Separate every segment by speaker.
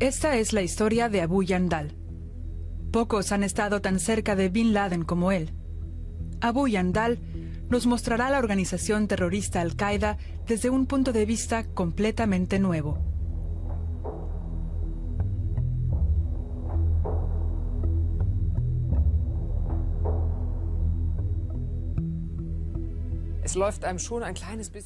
Speaker 1: Esta es la historia de Abu Yandal. Pocos han estado tan cerca de Bin Laden como él. Abu Yandal nos mostrará la organización terrorista Al-Qaeda desde un punto de vista completamente nuevo.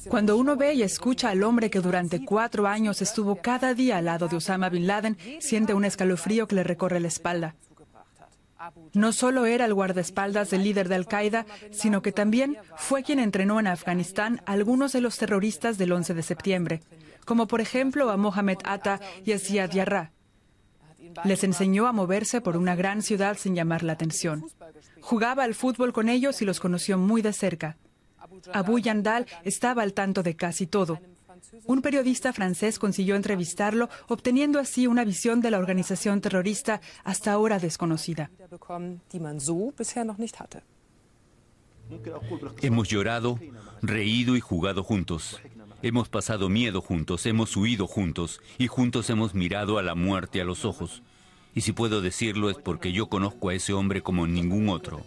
Speaker 1: Cuando uno ve y escucha al hombre que durante cuatro años estuvo cada día al lado de Osama Bin Laden, siente un escalofrío que le recorre la espalda. No solo era el guardaespaldas del líder de Al-Qaeda, sino que también fue quien entrenó en Afganistán a algunos de los terroristas del 11 de septiembre, como por ejemplo a Mohamed Atta y a Ziad Yarra. Les enseñó a moverse por una gran ciudad sin llamar la atención. Jugaba al fútbol con ellos y los conoció muy de cerca. Abu Yandal estaba al tanto de casi todo. Un periodista francés consiguió entrevistarlo, obteniendo así una visión de la organización terrorista hasta ahora desconocida.
Speaker 2: Hemos llorado, reído y jugado juntos. Hemos pasado miedo juntos, hemos huido juntos y juntos hemos mirado a la muerte a los ojos. Y si puedo decirlo es porque yo conozco a ese hombre como ningún otro.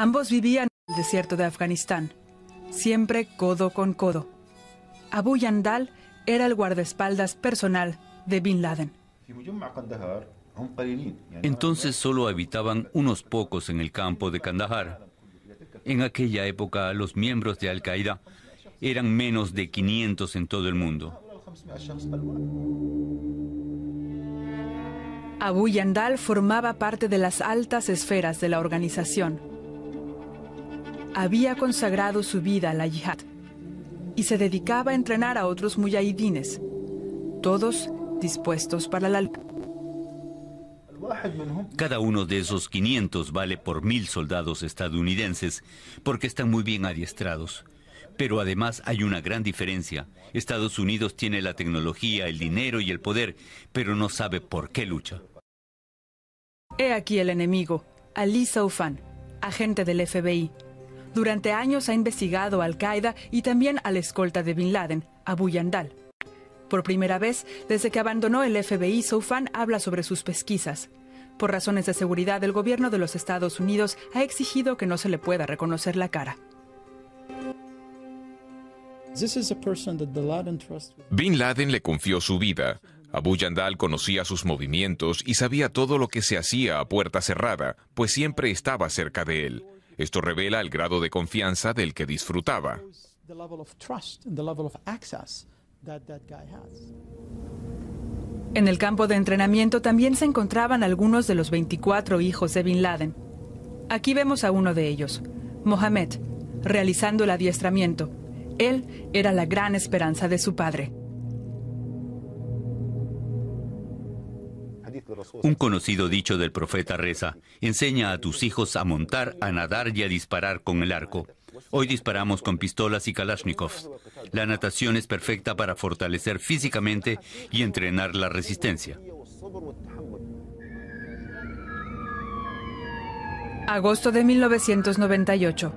Speaker 1: Ambos vivían en el desierto de Afganistán, siempre codo con codo. Abu Yandal era el guardaespaldas personal de Bin Laden.
Speaker 2: Entonces solo habitaban unos pocos en el campo de Kandahar. En aquella época los miembros de Al-Qaeda eran menos de 500 en todo el mundo.
Speaker 1: Abu Yandal formaba parte de las altas esferas de la organización había consagrado su vida a la yihad y se dedicaba a entrenar a otros muyahidines, todos dispuestos para la lucha.
Speaker 2: Cada uno de esos 500 vale por mil soldados estadounidenses porque están muy bien adiestrados. Pero además hay una gran diferencia. Estados Unidos tiene la tecnología, el dinero y el poder, pero no sabe por qué lucha.
Speaker 1: He aquí el enemigo, Ali Saufan, agente del FBI, durante años ha investigado Al-Qaeda y también a la escolta de Bin Laden, Abu Yandal. Por primera vez, desde que abandonó el FBI, Soufan habla sobre sus pesquisas. Por razones de seguridad, el gobierno de los Estados Unidos ha exigido que no se le pueda reconocer la cara.
Speaker 3: Bin Laden le confió su vida. Abu Yandal conocía sus movimientos y sabía todo lo que se hacía a puerta cerrada, pues siempre estaba cerca de él. Esto revela el grado de confianza del que disfrutaba.
Speaker 1: En el campo de entrenamiento también se encontraban algunos de los 24 hijos de Bin Laden. Aquí vemos a uno de ellos, Mohamed, realizando el adiestramiento. Él era la gran esperanza de su padre.
Speaker 2: Un conocido dicho del profeta reza, enseña a tus hijos a montar, a nadar y a disparar con el arco. Hoy disparamos con pistolas y kalashnikovs. La natación es perfecta para fortalecer físicamente y entrenar la resistencia.
Speaker 1: Agosto de 1998.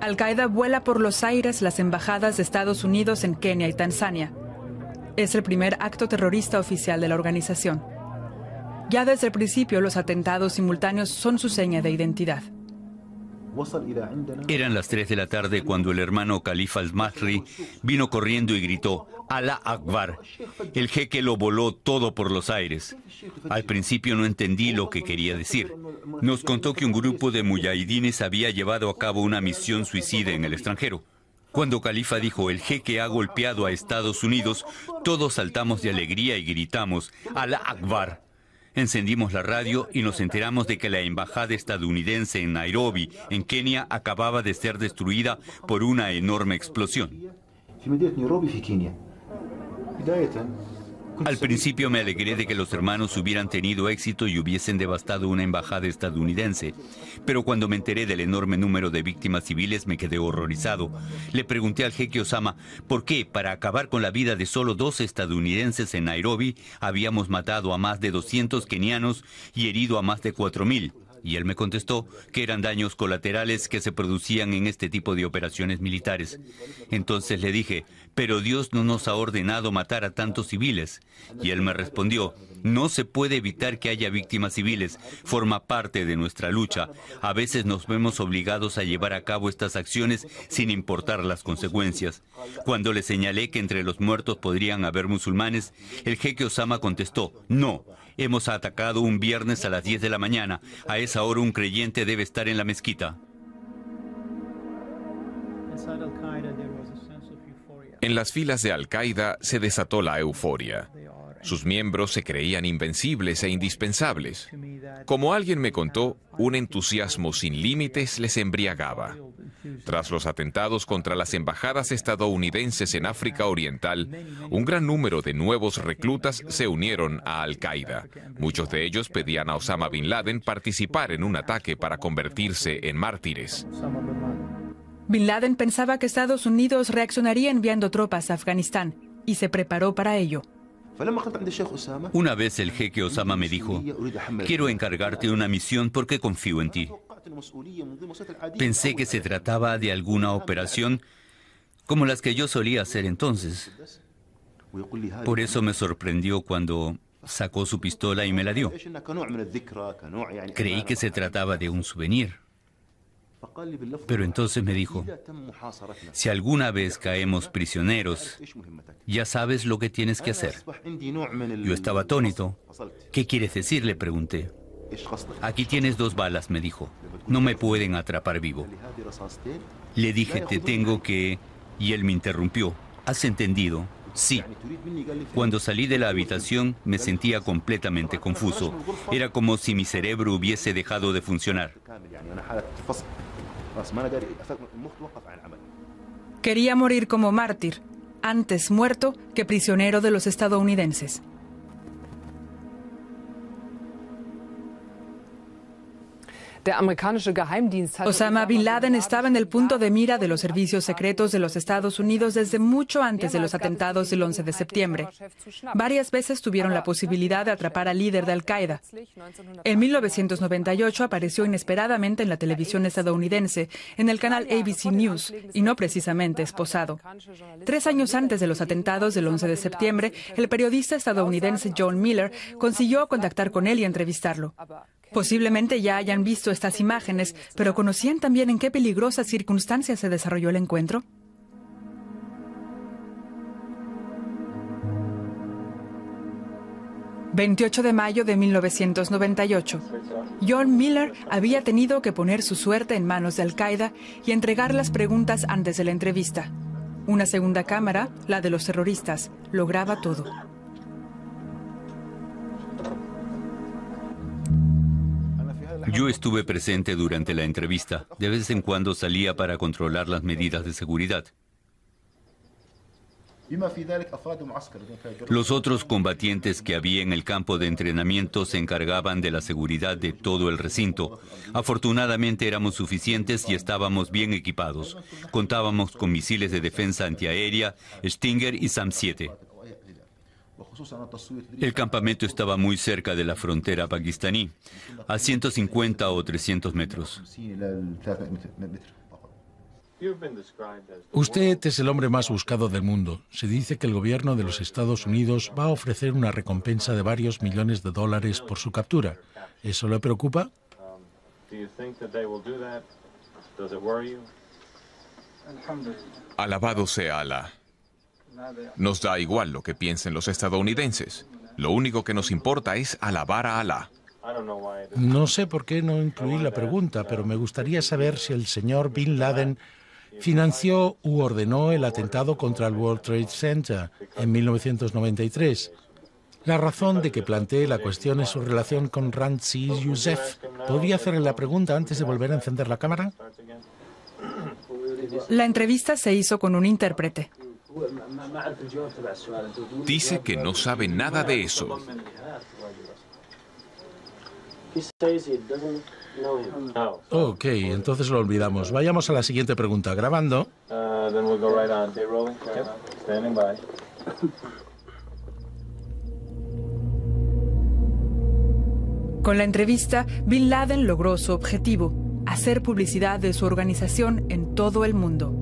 Speaker 1: Al-Qaeda vuela por los aires las embajadas de Estados Unidos en Kenia y Tanzania. Es el primer acto terrorista oficial de la organización. Ya desde el principio los atentados simultáneos son su seña de identidad.
Speaker 2: Eran las 3 de la tarde cuando el hermano Califa al-Masri vino corriendo y gritó, Alá Akbar. El jeque lo voló todo por los aires. Al principio no entendí lo que quería decir. Nos contó que un grupo de muyahidines había llevado a cabo una misión suicida en el extranjero. Cuando Califa dijo, el jeque ha golpeado a Estados Unidos, todos saltamos de alegría y gritamos, Alá Akbar. Encendimos la radio y nos enteramos de que la embajada estadounidense en Nairobi, en Kenia, acababa de ser destruida por una enorme explosión. Al principio me alegré de que los hermanos hubieran tenido éxito y hubiesen devastado una embajada estadounidense, pero cuando me enteré del enorme número de víctimas civiles me quedé horrorizado. Le pregunté al jeque Osama por qué, para acabar con la vida de solo dos estadounidenses en Nairobi, habíamos matado a más de 200 kenianos y herido a más de 4.000 y él me contestó que eran daños colaterales que se producían en este tipo de operaciones militares. Entonces le dije, pero Dios no nos ha ordenado matar a tantos civiles. Y él me respondió, no se puede evitar que haya víctimas civiles, forma parte de nuestra lucha. A veces nos vemos obligados a llevar a cabo estas acciones sin importar las consecuencias. Cuando le señalé que entre los muertos podrían haber musulmanes, el jeque Osama contestó, no, Hemos atacado un viernes a las 10 de la mañana. A esa hora un creyente debe estar en la mezquita. En las filas de Al-Qaeda se desató la euforia.
Speaker 3: Sus miembros se creían invencibles e indispensables. Como alguien me contó, un entusiasmo sin límites les embriagaba. Tras los atentados contra las embajadas estadounidenses en África Oriental, un gran número de nuevos reclutas se unieron a Al-Qaeda. Muchos de ellos pedían a Osama Bin Laden participar en un ataque para convertirse en mártires.
Speaker 1: Bin Laden pensaba que Estados Unidos reaccionaría enviando tropas a Afganistán y se preparó para ello.
Speaker 4: Una
Speaker 2: vez el jeque Osama me dijo, quiero encargarte una misión porque confío en ti. Pensé que se trataba de alguna operación como las que yo solía hacer entonces. Por eso me sorprendió cuando sacó su pistola y me la dio. Creí que se trataba de un souvenir.
Speaker 4: Pero entonces me dijo,
Speaker 2: si alguna vez caemos prisioneros, ya sabes lo que tienes que hacer. Yo estaba atónito. ¿Qué quieres decir? Le pregunté. Aquí tienes dos balas, me dijo. No me pueden atrapar vivo. Le dije, te tengo que... Y él me interrumpió. ¿Has entendido? Sí. Cuando salí de la habitación me sentía completamente confuso. Era como si mi cerebro hubiese dejado de funcionar.
Speaker 1: Quería morir como mártir, antes muerto que prisionero de los estadounidenses. Osama Bin Laden estaba en el punto de mira de los servicios secretos de los Estados Unidos desde mucho antes de los atentados del 11 de septiembre. Varias veces tuvieron la posibilidad de atrapar al líder de Al-Qaeda. En 1998 apareció inesperadamente en la televisión estadounidense, en el canal ABC News, y no precisamente esposado. Tres años antes de los atentados del 11 de septiembre, el periodista estadounidense John Miller e consiguió contactar con él y entrevistarlo. Posiblemente ya hayan visto estas imágenes, pero ¿conocían también en qué peligrosas circunstancias se desarrolló el encuentro? ...28 de mayo de 1998... ...John Miller había tenido que poner su suerte en manos de Al-Qaeda... ...y entregar las preguntas antes de la entrevista... ...una segunda cámara, la de los terroristas, lograba todo...
Speaker 2: Yo estuve presente durante la entrevista. De vez en cuando salía para controlar las medidas de seguridad. Los otros combatientes que había en el campo de entrenamiento se encargaban de la seguridad de todo el recinto. Afortunadamente éramos suficientes y estábamos bien equipados. Contábamos con misiles de defensa antiaérea, Stinger y SAM-7. El campamento estaba muy cerca de la frontera pakistaní, a 150 o 300 metros.
Speaker 4: Usted es el hombre más buscado del mundo. Se dice que el gobierno de los Estados Unidos va a ofrecer una recompensa de varios millones de dólares por su captura. ¿Eso le preocupa?
Speaker 3: Alabado sea Allah. Nos da igual lo que piensen los estadounidenses. Lo único que nos importa es alabar a Alá.
Speaker 4: No sé por qué no incluí la pregunta, pero me gustaría saber si el señor Bin Laden financió u ordenó el atentado contra el World Trade Center en 1993. La razón de que planteé la cuestión es su relación con Ranzi Youssef. ¿Podría hacerle la pregunta antes de volver a encender la cámara?
Speaker 1: La entrevista se hizo con un intérprete.
Speaker 2: Dice que no sabe nada de eso.
Speaker 4: Ok, entonces lo olvidamos. Vayamos a la siguiente pregunta. Grabando.
Speaker 5: Uh,
Speaker 1: Con la entrevista, Bin Laden logró su objetivo, hacer publicidad de su organización en todo el mundo.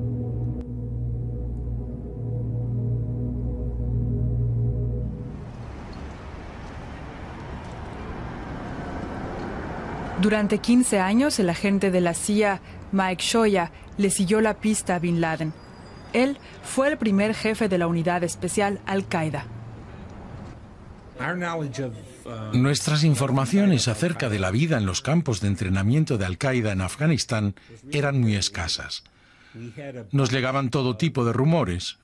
Speaker 1: Durante 15 años, el agente de la CIA, Mike Shoya, le siguió la pista a Bin Laden. Él fue el primer jefe de la unidad especial Al-Qaeda.
Speaker 4: Nuestras informaciones acerca de la vida en los campos de entrenamiento de Al-Qaeda en Afganistán eran muy escasas. Nos llegaban todo tipo de rumores,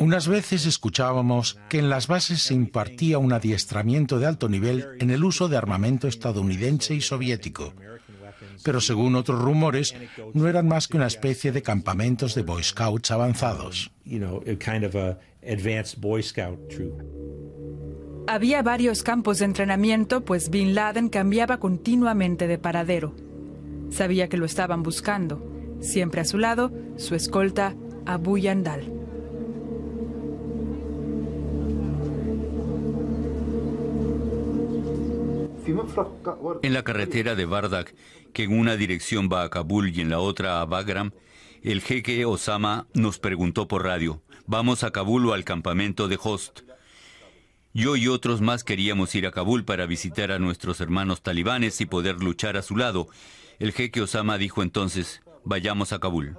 Speaker 5: unas veces
Speaker 4: escuchábamos que en las bases se impartía un adiestramiento de alto nivel en el uso de armamento estadounidense y soviético, pero según otros rumores no eran más que una especie de campamentos
Speaker 5: de Boy Scouts avanzados.
Speaker 1: Había varios campos de entrenamiento, pues Bin Laden cambiaba continuamente de paradero. Sabía que lo estaban buscando, siempre a su lado, su escolta Abu Yandal.
Speaker 2: En la carretera de Bardak, que en una dirección va a Kabul y en la otra a Bagram, el jeque Osama nos preguntó por radio, ¿vamos a Kabul o al campamento de Host? Yo y otros más queríamos ir a Kabul para visitar a nuestros hermanos talibanes y poder luchar a su lado. El jeque Osama dijo entonces, vayamos a Kabul.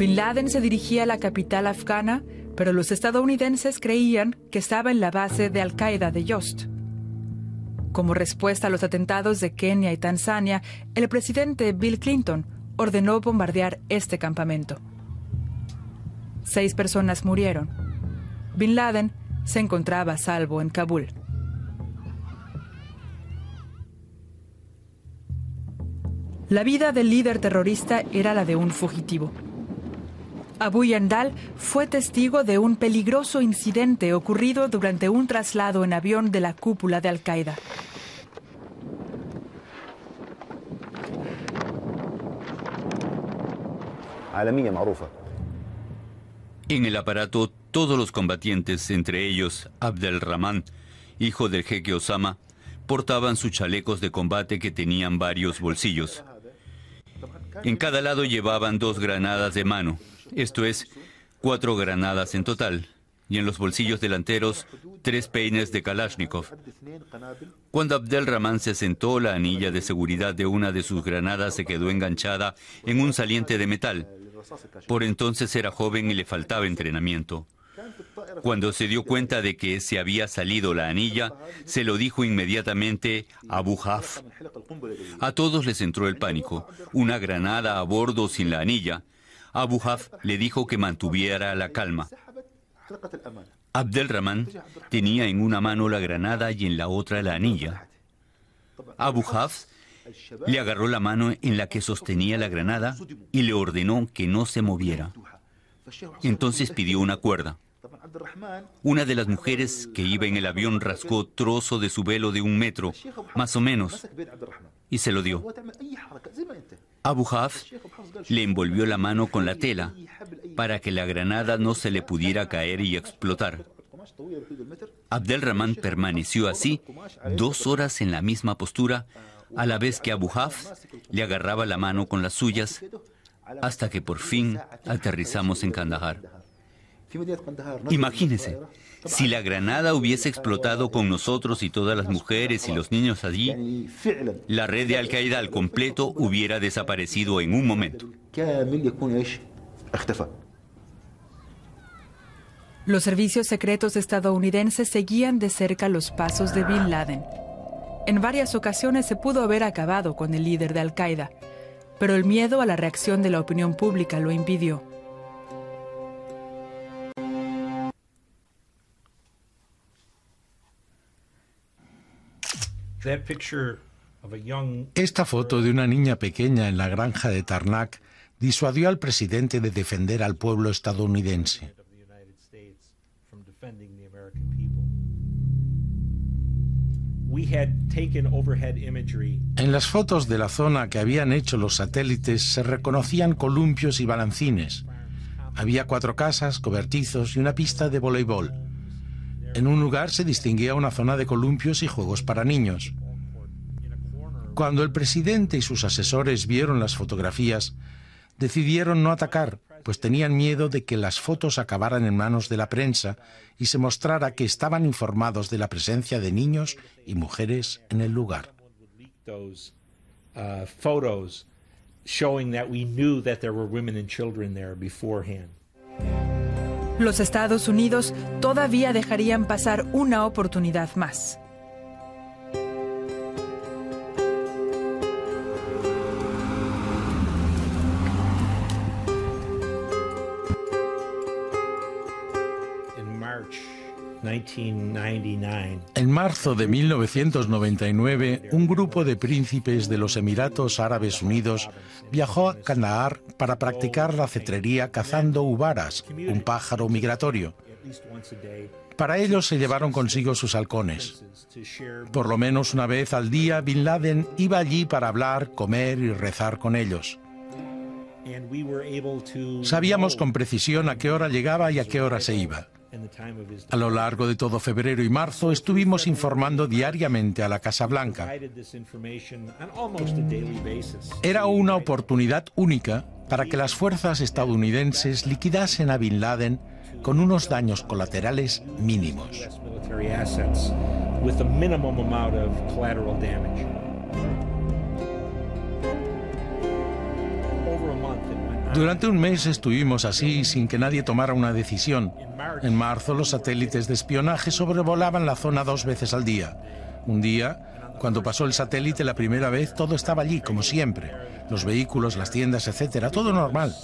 Speaker 1: Bin Laden se dirigía a la capital afgana, pero los estadounidenses creían que estaba en la base de Al-Qaeda de Yost. Como respuesta a los atentados de Kenia y Tanzania, el presidente Bill Clinton ordenó bombardear este campamento. Seis personas murieron. Bin Laden se encontraba salvo en Kabul. La vida del líder terrorista era la de un fugitivo. Abu Yandal fue testigo de un peligroso incidente ocurrido durante un traslado en avión de la cúpula de Al-Qaeda.
Speaker 2: En el aparato, todos los combatientes, entre ellos Abdel Rahman, hijo del jeque Osama, portaban sus chalecos de combate que tenían varios bolsillos. En cada lado llevaban dos granadas de mano, esto es, cuatro granadas en total, y en los bolsillos delanteros tres peines de Kalashnikov. Cuando Abdel Rahman se sentó, la anilla de seguridad de una de sus granadas se quedó enganchada en un saliente de metal. Por entonces era joven y le faltaba entrenamiento. Cuando se dio cuenta de que se había salido la anilla, se lo dijo inmediatamente a Buhaf. A todos les entró el pánico. Una granada a bordo sin la anilla. Abu Haf le dijo que mantuviera la calma. Abdelrahman tenía en una mano la granada y en la otra la anilla. Abu Haf le agarró la mano en la que sostenía la granada y le ordenó que no se moviera. Entonces pidió una cuerda. Una de las mujeres que iba en el avión rascó trozo de su velo de un metro, más o menos, y se lo dio. Abu Haf le envolvió la mano con la tela para que la granada no se le pudiera caer y explotar. Abdelrahman permaneció así dos horas en la misma postura, a la vez que Abu Haf le agarraba la mano con las suyas, hasta que por fin aterrizamos en Kandahar. Imagínense, si la granada hubiese explotado con nosotros y todas las mujeres y los niños allí, la red de Al-Qaeda al completo hubiera desaparecido en un momento.
Speaker 1: Los servicios secretos estadounidenses seguían de cerca los pasos de Bin Laden. En varias ocasiones se pudo haber acabado con el líder de Al-Qaeda, pero el miedo a la reacción de la opinión pública lo impidió.
Speaker 4: Esta foto de una niña pequeña en la granja de Tarnac disuadió al presidente de defender al pueblo estadounidense. En las fotos de la zona que habían hecho los satélites se reconocían columpios y balancines. Había cuatro casas, cobertizos y una pista de voleibol. En un lugar se distinguía una zona de columpios y juegos para niños. Cuando el presidente y sus asesores vieron las fotografías, decidieron no atacar, pues tenían miedo de que las fotos acabaran en manos de la prensa y se mostrara que estaban informados de la presencia de niños y mujeres
Speaker 5: en el lugar
Speaker 1: los Estados Unidos todavía dejarían pasar una oportunidad más.
Speaker 4: En marzo de 1999, un grupo de príncipes de los Emiratos Árabes Unidos viajó a Kandahar para practicar la cetrería cazando ubaras, un pájaro migratorio. Para ellos se llevaron consigo sus halcones. Por lo menos una vez al día, Bin Laden iba allí para hablar, comer y rezar con ellos. Sabíamos con precisión a qué hora llegaba y a qué hora se iba. A lo largo de todo febrero y marzo estuvimos informando diariamente a la Casa Blanca. Era una oportunidad única para que las fuerzas estadounidenses liquidasen a Bin Laden con unos
Speaker 5: daños colaterales mínimos.
Speaker 4: Durante un mes estuvimos así sin que nadie tomara una decisión. En marzo los satélites de espionaje sobrevolaban la zona dos veces al día. Un día, cuando pasó el satélite la primera vez, todo estaba allí, como siempre. Los vehículos, las tiendas, etcétera, todo normal.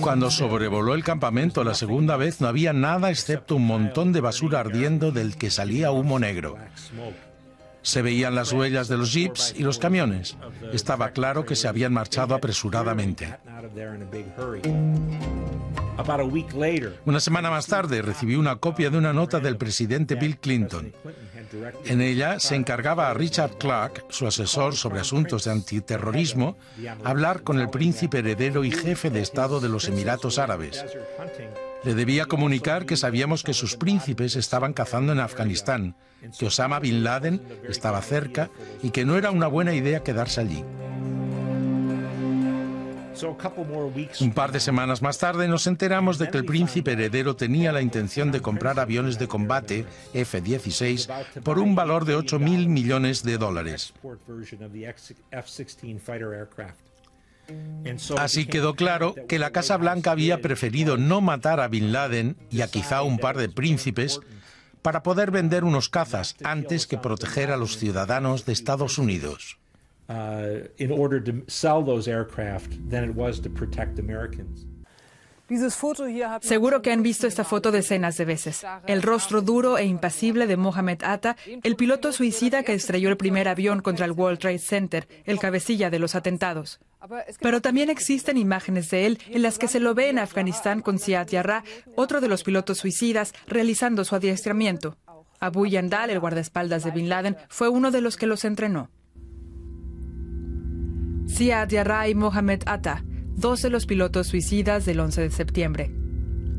Speaker 4: Cuando sobrevoló el campamento la segunda vez no había nada excepto un montón de basura ardiendo del que salía humo negro. Se veían las huellas de los jeeps y los camiones. Estaba claro que se habían marchado apresuradamente. Una semana más tarde recibí una copia de una nota del presidente Bill Clinton. En ella se encargaba a Richard Clark, su asesor sobre asuntos de antiterrorismo, hablar con el príncipe heredero y jefe de Estado de los Emiratos Árabes. Le debía comunicar que sabíamos que sus príncipes estaban cazando en Afganistán, que Osama Bin Laden estaba cerca y que no era una buena idea quedarse allí. Un par de semanas más tarde nos enteramos de que el príncipe heredero tenía la intención de comprar aviones de combate F-16 por un valor de 8.000 millones de dólares. Así quedó claro que la Casa Blanca había preferido no matar a Bin Laden y a quizá un par de príncipes para poder vender unos cazas antes que proteger a los
Speaker 5: ciudadanos de Estados Unidos.
Speaker 1: Seguro que han visto esta foto decenas de veces. El rostro duro e impasible de Mohamed Atta, el piloto suicida que estrelló el primer avión contra el World Trade Center, el cabecilla de los atentados. Pero también existen imágenes de él en las que se lo ve en Afganistán con Siad Yarra, otro de los pilotos suicidas, realizando su adiestramiento. Abu Yandal, el guardaespaldas de Bin Laden, fue uno de los que los entrenó. Siad Yarra y Mohamed Atta, dos de los pilotos suicidas del 11 de septiembre.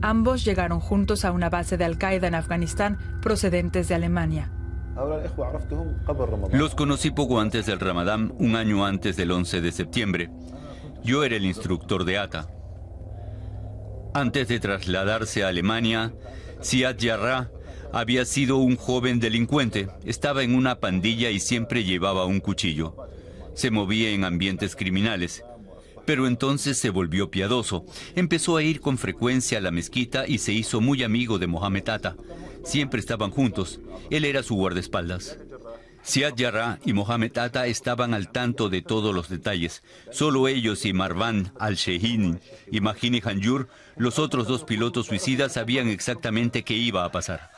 Speaker 1: Ambos llegaron juntos a una base de Al-Qaeda en Afganistán procedentes de Alemania.
Speaker 4: Eh,
Speaker 2: los conocí poco antes del Ramadán, un año antes del 11 de septiembre. Yo era el instructor de ATA. Antes de trasladarse a Alemania, Siad Yarra había sido un joven delincuente. Estaba en una pandilla y siempre llevaba un cuchillo. Se movía en ambientes criminales pero entonces se volvió piadoso. Empezó a ir con frecuencia a la mezquita y se hizo muy amigo de Mohamed Atta. Siempre estaban juntos. Él era su guardaespaldas. Siad Yarra y Mohamed Atta estaban al tanto de todos los detalles. Solo ellos y Marvan al Shehin y Mahini Hanjur, los otros dos pilotos suicidas, sabían exactamente qué iba a pasar.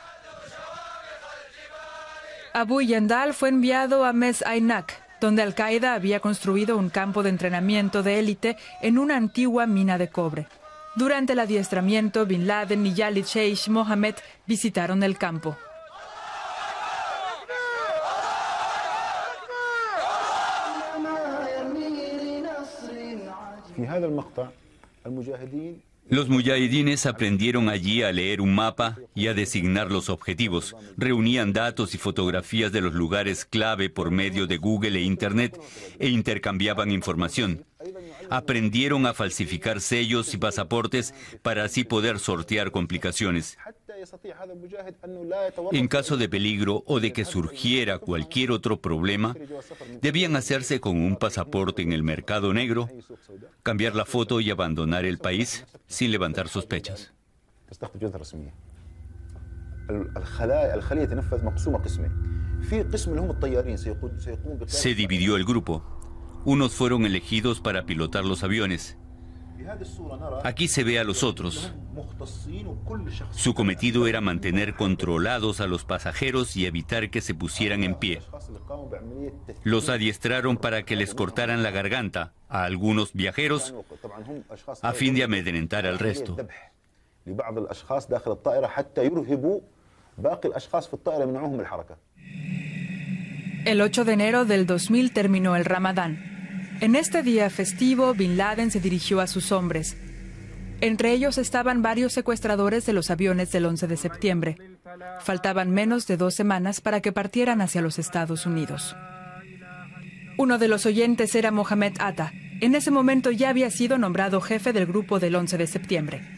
Speaker 1: Abu Yandal fue enviado a Mes Ainak, donde Al Qaeda había construido un campo de entrenamiento de élite en una antigua mina de cobre. Durante el adiestramiento, Bin Laden y Yali Sheikh Mohammed visitaron el campo.
Speaker 2: Los muyahidines aprendieron allí a leer un mapa y a designar los objetivos. Reunían datos y fotografías de los lugares clave por medio de Google e Internet e intercambiaban información. Aprendieron a falsificar sellos y pasaportes para así poder sortear complicaciones. En caso de peligro o de que surgiera cualquier otro problema, debían hacerse con un pasaporte en el mercado negro, cambiar la foto y abandonar el país sin levantar sospechas. Se dividió el grupo. Unos fueron elegidos para pilotar los aviones Aquí se ve a los otros. Su cometido era mantener controlados a los pasajeros y evitar que se pusieran en pie. Los adiestraron para que les cortaran la garganta a algunos viajeros
Speaker 4: a fin de amedrentar al resto.
Speaker 1: El 8 de enero del 2000 terminó el Ramadán. En este día festivo, Bin Laden se dirigió a sus hombres. Entre ellos estaban varios secuestradores de los aviones del 11 de septiembre. Faltaban menos de dos semanas para que partieran hacia los Estados Unidos. Uno de los oyentes era Mohamed Atta. En ese momento ya había sido nombrado jefe del grupo del 11 de septiembre.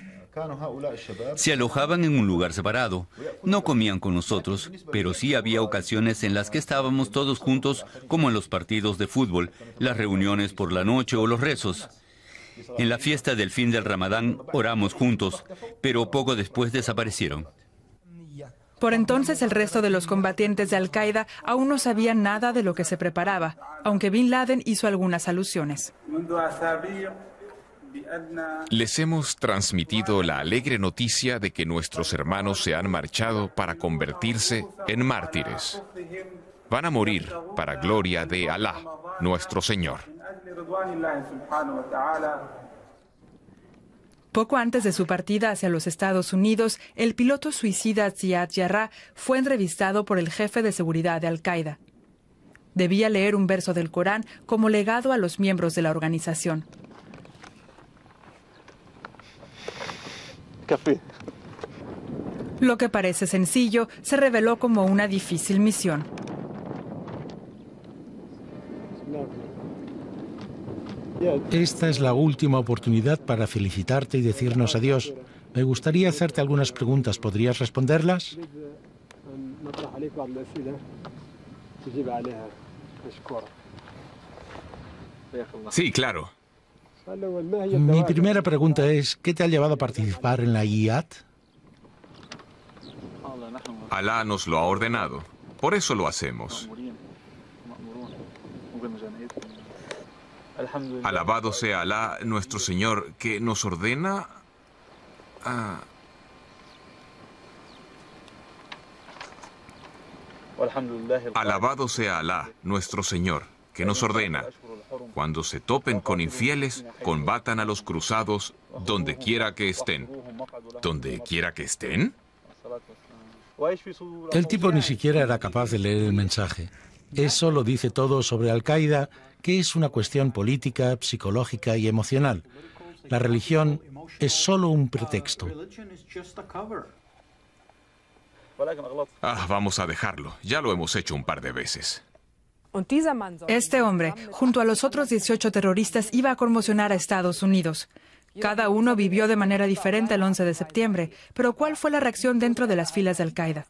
Speaker 2: Se alojaban en un lugar separado. No comían con nosotros, pero sí había ocasiones en las que estábamos todos juntos, como en los partidos de fútbol, las reuniones por la noche o los rezos. En la fiesta del fin del Ramadán oramos juntos, pero poco después desaparecieron.
Speaker 1: Por entonces el resto de los combatientes de Al-Qaeda aún no sabían nada de lo que se preparaba, aunque Bin Laden hizo algunas alusiones.
Speaker 3: Les hemos transmitido la alegre noticia de que nuestros hermanos se han marchado para convertirse en mártires. Van a morir para gloria de Alá, nuestro Señor.
Speaker 1: Poco antes de su partida hacia los Estados Unidos, el piloto suicida Ziad Yarra fue entrevistado por el jefe de seguridad de Al-Qaeda. Debía leer un verso del Corán como legado a los miembros de la organización. café. Lo que parece sencillo se reveló como una difícil misión.
Speaker 4: Esta es la última oportunidad para felicitarte y decirnos adiós. Me gustaría hacerte algunas preguntas. ¿Podrías responderlas? Sí, claro.
Speaker 2: Mi
Speaker 4: primera pregunta es, ¿qué te ha llevado a participar en la IAT?
Speaker 3: Alá nos lo ha ordenado, por eso lo hacemos. Alabado sea Alá, nuestro Señor, que nos ordena Alabado sea Alá, nuestro Señor, que nos ordena cuando se topen con infieles, combatan a los cruzados donde quiera que estén. ¿Donde quiera que estén?
Speaker 5: El tipo
Speaker 4: ni siquiera era capaz de leer el mensaje. Eso lo dice todo sobre Al-Qaeda, que es una cuestión política, psicológica y emocional. La religión es solo un pretexto.
Speaker 3: Ah, vamos a dejarlo. Ya lo hemos hecho un par de veces.
Speaker 1: Este hombre, junto a los otros 18 terroristas, iba a conmocionar a Estados Unidos. Cada uno vivió de manera diferente el 11 de septiembre, pero ¿cuál fue la reacción dentro de las filas de Al-Qaeda?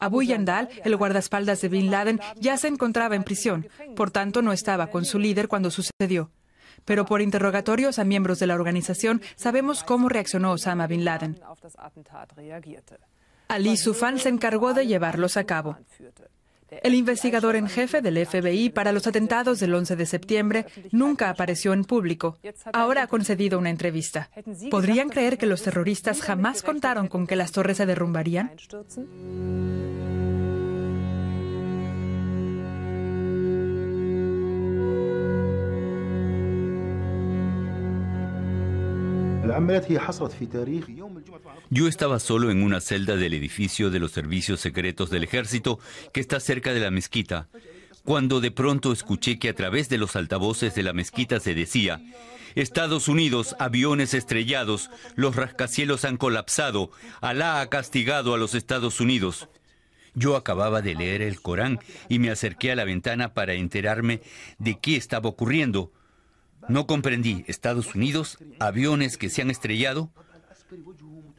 Speaker 1: Abu Yandal, el guardaespaldas de Bin Laden, ya se encontraba en prisión, por tanto no estaba con su líder cuando sucedió. Pero por interrogatorios a miembros de la organización sabemos cómo reaccionó Osama Bin Laden. Ali Sufan se encargó de llevarlos a cabo. El investigador en jefe del FBI para los atentados del 11 de septiembre nunca apareció en público. Ahora ha concedido una entrevista. ¿Podrían creer que los terroristas jamás contaron con que las torres se derrumbarían?
Speaker 2: Yo estaba solo en una celda del edificio de los servicios secretos del ejército que está cerca de la mezquita, cuando de pronto escuché que a través de los altavoces de la mezquita se decía, Estados Unidos, aviones estrellados, los rascacielos han colapsado, Alá ha castigado a los Estados Unidos. Yo acababa de leer el Corán y me acerqué a la ventana para enterarme de qué estaba ocurriendo. No comprendí. Estados Unidos, aviones que se han estrellado.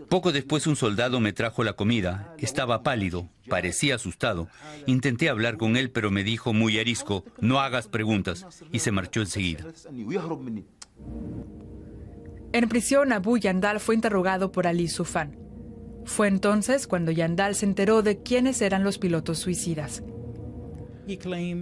Speaker 2: Poco después un soldado me trajo la comida. Estaba pálido, parecía asustado. Intenté hablar con él, pero me dijo muy arisco, no hagas preguntas, y se marchó enseguida.
Speaker 1: En prisión, Abu Yandal fue interrogado por Ali Sufan. Fue entonces cuando Yandal se enteró de quiénes eran los pilotos suicidas.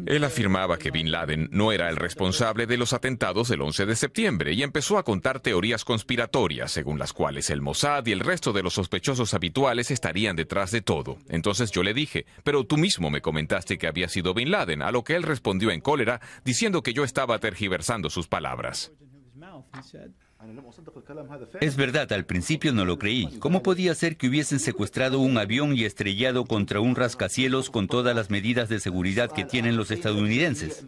Speaker 3: Él afirmaba que Bin Laden no era el responsable de los atentados del 11 de septiembre y empezó a contar teorías conspiratorias según las cuales el Mossad y el resto de los sospechosos habituales estarían detrás de todo. Entonces yo le dije, pero tú mismo me comentaste que había sido Bin Laden, a lo que él respondió en cólera diciendo que yo estaba tergiversando sus palabras.
Speaker 2: Es verdad, al principio no lo creí. ¿Cómo podía ser que hubiesen secuestrado un avión y estrellado contra un rascacielos con todas las medidas de seguridad que tienen los estadounidenses?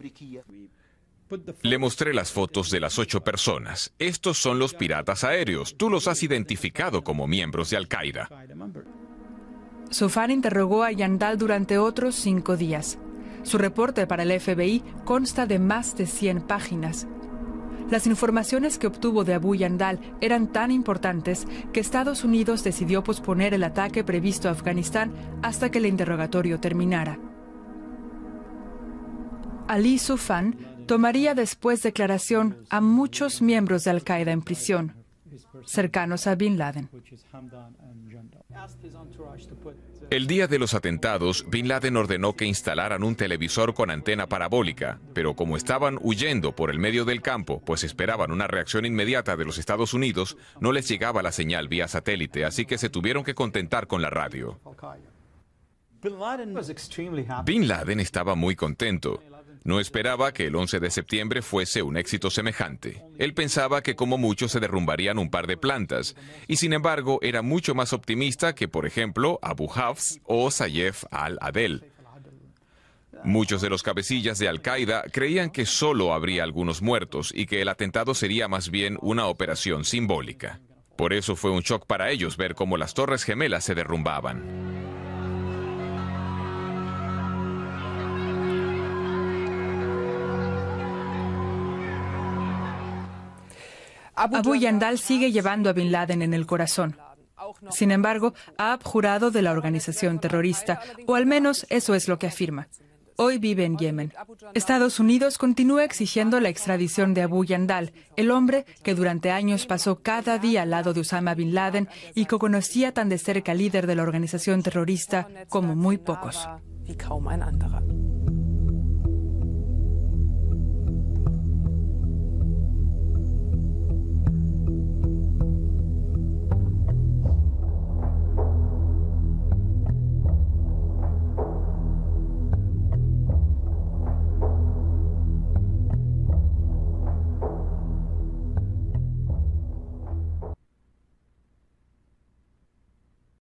Speaker 2: Le mostré las fotos de las ocho personas.
Speaker 3: Estos son los piratas aéreos. Tú los has identificado como miembros de Al-Qaeda.
Speaker 1: sofán interrogó a Yandal durante otros cinco días. Su reporte para el FBI consta de más de 100 páginas. Las informaciones que obtuvo de Abu Yandal eran tan importantes que Estados Unidos decidió posponer el ataque previsto a Afganistán hasta que el interrogatorio terminara. Ali Sufan tomaría después declaración a muchos miembros de Al-Qaeda en prisión cercanos a Bin Laden.
Speaker 3: El día de los atentados, Bin Laden ordenó que instalaran un televisor con antena parabólica, pero como estaban huyendo por el medio del campo, pues esperaban una reacción inmediata de los Estados Unidos, no les llegaba la señal vía satélite, así que se tuvieron que contentar con la radio. Bin Laden estaba muy contento. No esperaba que el 11 de septiembre fuese un éxito semejante. Él pensaba que como mucho se derrumbarían un par de plantas, y sin embargo era mucho más optimista que, por ejemplo, Abu Hafs o Sayef al-Adel. Muchos de los cabecillas de Al-Qaeda creían que solo habría algunos muertos y que el atentado sería más bien una operación simbólica. Por eso fue un shock para ellos ver cómo las Torres Gemelas se derrumbaban.
Speaker 1: Abu Yandal sigue llevando a Bin Laden en el corazón. Sin embargo, ha abjurado de la organización terrorista, o al menos eso es lo que afirma. Hoy vive en Yemen. Estados Unidos continúa exigiendo la extradición de Abu Yandal, el hombre que durante años pasó cada día al lado de Osama Bin Laden y que conocía tan de cerca al líder de la organización terrorista como muy pocos.